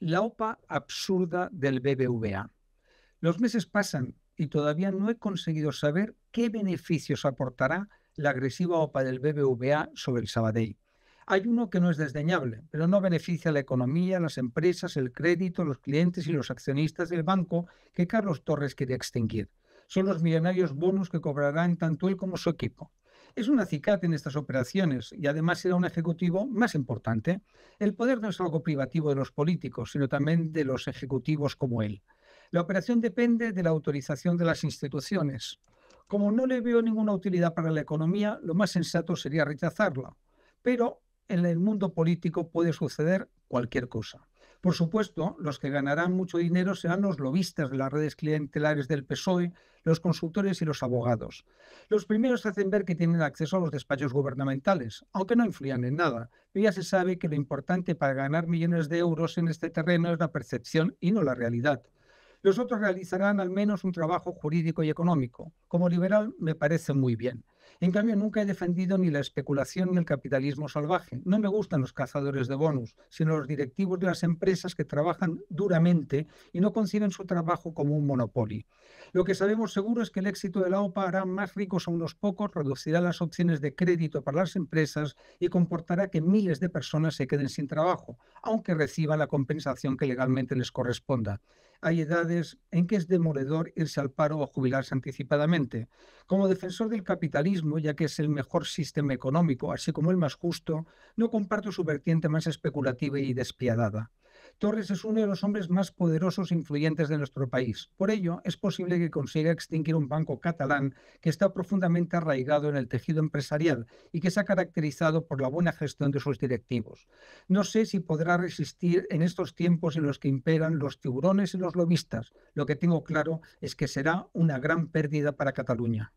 la OPA absurda del BBVA. Los meses pasan y todavía no he conseguido saber qué beneficios aportará la agresiva OPA del BBVA sobre el Sabadell. Hay uno que no es desdeñable, pero no beneficia a la economía, las empresas, el crédito, los clientes y los accionistas del banco que Carlos Torres quiere extinguir. Son los millonarios bonos que cobrarán tanto él como su equipo es una acicate en estas operaciones y además será un ejecutivo más importante. El poder no es algo privativo de los políticos, sino también de los ejecutivos como él. La operación depende de la autorización de las instituciones. Como no le veo ninguna utilidad para la economía, lo más sensato sería rechazarla. Pero en el mundo político puede suceder cualquier cosa. Por supuesto, los que ganarán mucho dinero serán los lobistas de las redes clientelares del PSOE, los consultores y los abogados. Los primeros hacen ver que tienen acceso a los despachos gubernamentales, aunque no influyan en nada. Pero ya se sabe que lo importante para ganar millones de euros en este terreno es la percepción y no la realidad. Los otros realizarán al menos un trabajo jurídico y económico. Como liberal me parece muy bien. En cambio, nunca he defendido ni la especulación ni el capitalismo salvaje. No me gustan los cazadores de bonus, sino los directivos de las empresas que trabajan duramente y no conciben su trabajo como un monopolio. Lo que sabemos seguro es que el éxito de la OPA hará más ricos a unos pocos, reducirá las opciones de crédito para las empresas y comportará que miles de personas se queden sin trabajo, aunque reciban la compensación que legalmente les corresponda hay edades en que es demoledor irse al paro o jubilarse anticipadamente. Como defensor del capitalismo, ya que es el mejor sistema económico, así como el más justo, no comparto su vertiente más especulativa y despiadada. Torres es uno de los hombres más poderosos e influyentes de nuestro país. Por ello, es posible que consiga extinguir un banco catalán que está profundamente arraigado en el tejido empresarial y que se ha caracterizado por la buena gestión de sus directivos. No sé si podrá resistir en estos tiempos en los que imperan los tiburones y los lobistas. Lo que tengo claro es que será una gran pérdida para Cataluña.